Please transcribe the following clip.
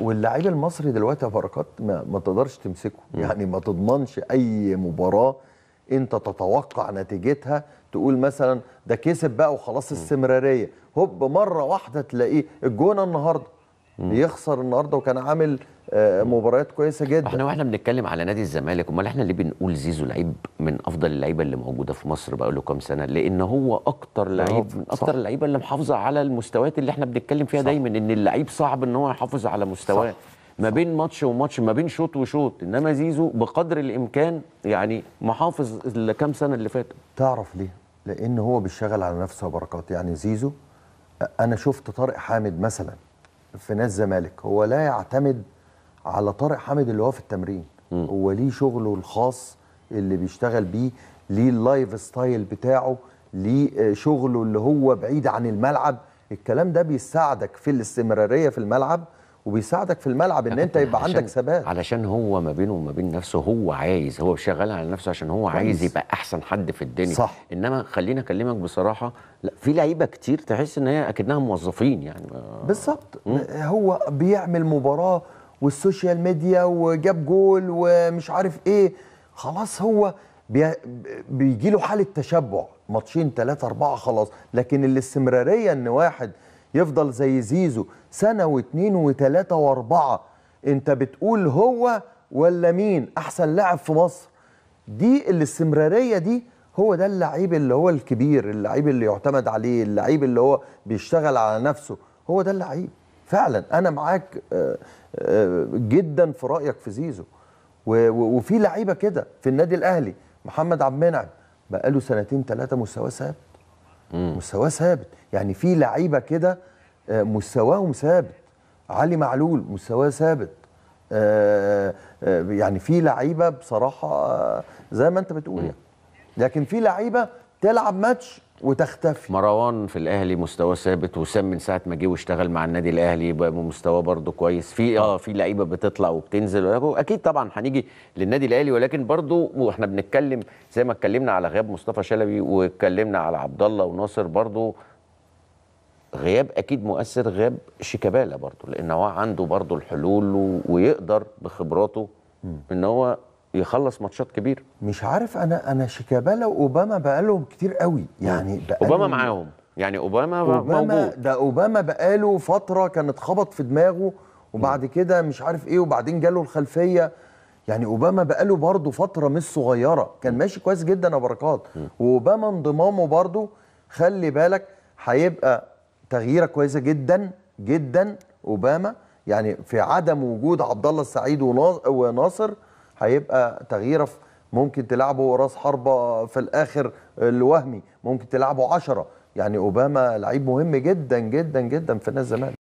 واللعيب المصري دلوقتي يا بركات ما, ما تقدرش تمسكه يعني ما تضمنش اي مباراه انت تتوقع نتيجتها تقول مثلا ده كسب بقى وخلاص استمراريه هوب مره واحده تلاقيه الجونه النهارده يخسر النهارده وكان عامل آه، مباريات كويسه جدا احنا واحنا بنتكلم على نادي الزمالك امال احنا ليه بنقول زيزو لعيب من افضل اللعيبه اللي موجوده في مصر بقى له كام سنه لان هو اكتر لعيب من اكتر اللعيبه اللي محافظه على المستويات اللي احنا بنتكلم فيها صح. دايما ان اللعيب صعب ان هو يحافظ على مستواه ما بين ماتش وماتش ما بين شوط وشوط انما زيزو بقدر الامكان يعني محافظ الكام سنه اللي فاتوا تعرف ليه لان هو بيشتغل على نفسه وبركات يعني زيزو انا شفت طارق حامد مثلا في نادي الزمالك هو لا يعتمد على طارق حامد اللي هو في التمرين هو ليه شغله الخاص اللي بيشتغل بيه ليه اللايف ستايل بتاعه ليه آه، شغله اللي هو بعيد عن الملعب الكلام ده بيساعدك في الاستمراريه في الملعب وبيساعدك في الملعب ان انت يبقى عندك ثبات علشان هو ما بينه وما بين نفسه هو عايز هو شغال على نفسه عشان هو عايز يبقى احسن حد في الدنيا صح انما خليني اكلمك بصراحه لا في لعيبه كتير تحس ان هي اكنها موظفين يعني بالظبط هو بيعمل مباراه والسوشيال ميديا وجاب جول ومش عارف ايه خلاص هو بيجي له حاله تشبع ماتشين ثلاثة أربعة خلاص لكن الاستمرارية إن واحد يفضل زي زيزو سنة واتنين وتلاتة وأربعة أنت بتقول هو ولا مين أحسن لاعب في مصر دي الاستمرارية دي هو ده اللعيب اللي هو الكبير اللعيب اللي يعتمد عليه اللعيب اللي هو بيشتغل على نفسه هو ده اللعيب فعلا انا معاك آه، آه، جدا في رايك في زيزو وفي لعيبه كده في النادي الاهلي محمد عبد المنعم بقى له سنتين ثلاثه مستواه ثابت مستواه ثابت يعني في لعيبه كده آه، مستواهم ثابت علي معلول مستواه ثابت يعني في لعيبه بصراحه زي ما انت بتقول يعني لكن في لعيبه تلعب ماتش وتختفي مروان في الاهلي مستواه ثابت وسام من ساعه ما جه واشتغل مع النادي الاهلي بقى مستواه برده كويس في اه في لعيبه بتطلع وبتنزل اكيد طبعا هنيجي للنادي الاهلي ولكن برده واحنا بنتكلم زي ما اتكلمنا على غياب مصطفى شلبي واتكلمنا على عبد الله وناصر برده غياب اكيد مؤثر غياب شيكابالا برده لان هو عنده برده الحلول ويقدر بخبراته ان هو يخلص ماتشات كبيره مش عارف انا انا شيكابالا واوباما بقالهم كتير قوي يعني اوباما معاهم يعني اوباما, أوباما موجود ده اوباما بقاله فتره كانت خبط في دماغه وبعد كده مش عارف ايه وبعدين جاله الخلفيه يعني اوباما بقاله برضه فتره مش صغيره كان ماشي كويس جدا يا بركات واوباما انضمامه برضه خلي بالك هيبقى تغييره كويسه جدا جدا اوباما يعني في عدم وجود عبد الله السعيد وناصر هيبقى في ممكن تلعبه راس حربه في الاخر الوهمي ممكن تلعبه عشرة يعني اوباما لعيب مهم جدا جدا جدا في نادي الزمالك